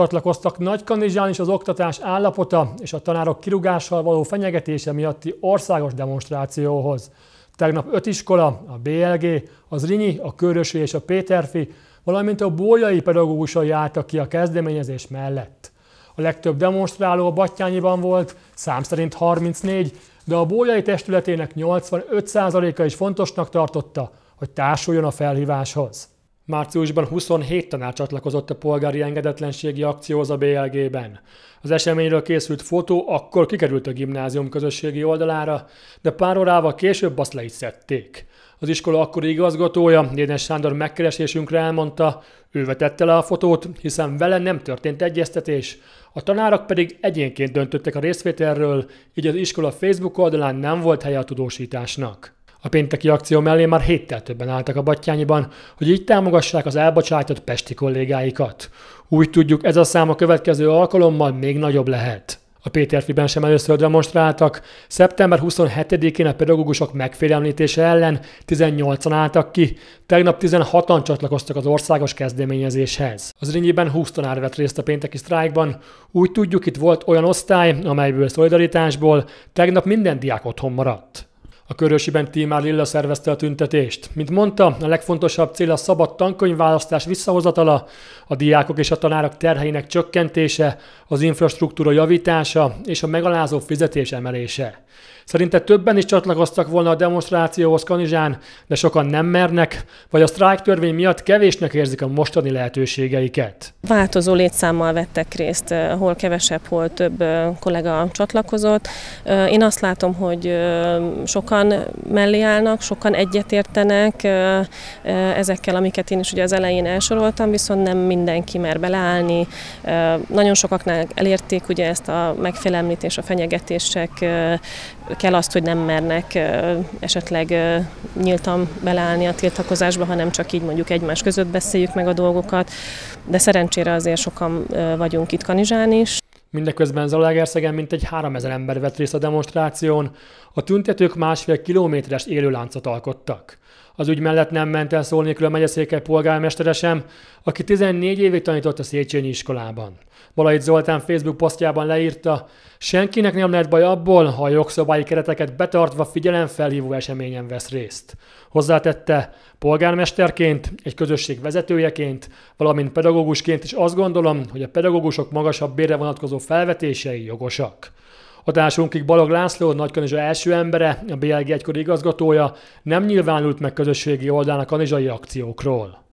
Csatlakoztak Nagykanizsán is az oktatás állapota és a tanárok kirúgással való fenyegetése miatti országos demonstrációhoz. Tegnap öt iskola, a BLG, az Rinyi, a Körösi és a Péterfi, valamint a bójai pedagógusai álltak ki a kezdeményezés mellett. A legtöbb demonstráló a Battyányiban volt, szám szerint 34, de a bójai testületének 85%-a is fontosnak tartotta, hogy társuljon a felhíváshoz. Márciusban 27 tanár csatlakozott a polgári engedetlenségi akcióhoz a BLG-ben. Az eseményről készült fotó akkor kikerült a gimnázium közösségi oldalára, de pár órával később azt le is szedték. Az iskola akkori igazgatója, Dénes Sándor megkeresésünkre elmondta, ő vetette le a fotót, hiszen vele nem történt egyeztetés, a tanárok pedig egyénként döntöttek a részvételről, így az iskola Facebook oldalán nem volt helye a tudósításnak. A pénteki akció mellé már héttel többen álltak a Battyányiban, hogy így támogassák az elbocsájtott pesti kollégáikat. Úgy tudjuk, ez a szám a következő alkalommal még nagyobb lehet. A Péterfiben sem először demonstráltak, szeptember 27-én a pedagógusok megfélemlítése ellen 18-an álltak ki, tegnap 16-an csatlakoztak az országos kezdeményezéshez. Az Rinyiben 20 tanár vett részt a pénteki sztrájkban, úgy tudjuk itt volt olyan osztály, amelyből szolidaritásból tegnap minden diák otthon maradt. A körösiben Tímár Lilla szervezte a tüntetést. Mint mondta, a legfontosabb cél a szabad tankönyvválasztás visszahozatala, a diákok és a tanárok terheinek csökkentése, az infrastruktúra javítása és a megalázó fizetés emelése. Szerinte többen is csatlakoztak volna a demonstrációhoz Kanizsán, de sokan nem mernek, vagy a sztrájk törvény miatt kevésnek érzik a mostani lehetőségeiket. Változó létszámmal vettek részt, eh, hol kevesebb, hol több eh, kollega csatlakozott. Eh, én azt látom, hogy sokan sokan mellé állnak, sokan egyetértenek ezekkel, amiket én is ugye az elején elsoroltam, viszont nem mindenki mer beleállni. Nagyon sokaknál elérték ugye ezt a megfélemlítés, a fenyegetések kell azt, hogy nem mernek esetleg nyíltan beleállni a tiltakozásba, hanem csak így mondjuk egymás között beszéljük meg a dolgokat, de szerencsére azért sokan vagyunk itt Kanizsán is, Mindeközben Zalaegerszegen mintegy 3000 ember vett részt a demonstráción, a tüntetők másfél kilométeres élőláncot alkottak. Az ügy mellett nem ment el szólni külön a megyeszékely polgármestere sem, aki 14 évig tanított a Széchenyi iskolában. Balait Zoltán Facebook posztjában leírta, senkinek nem lehet baj abból, ha a jogszabályi kereteket betartva figyelemfelhívó eseményen vesz részt. Hozzátette, polgármesterként, egy közösség vezetőjeként, valamint pedagógusként is azt gondolom, hogy a pedagógusok magasabb bérre vonatkozó felvetései jogosak. A társunkig Balog László, Nagykanizsa első embere, a BLG egykori igazgatója nem nyilvánult meg közösségi oldalán a kanizsai akciókról.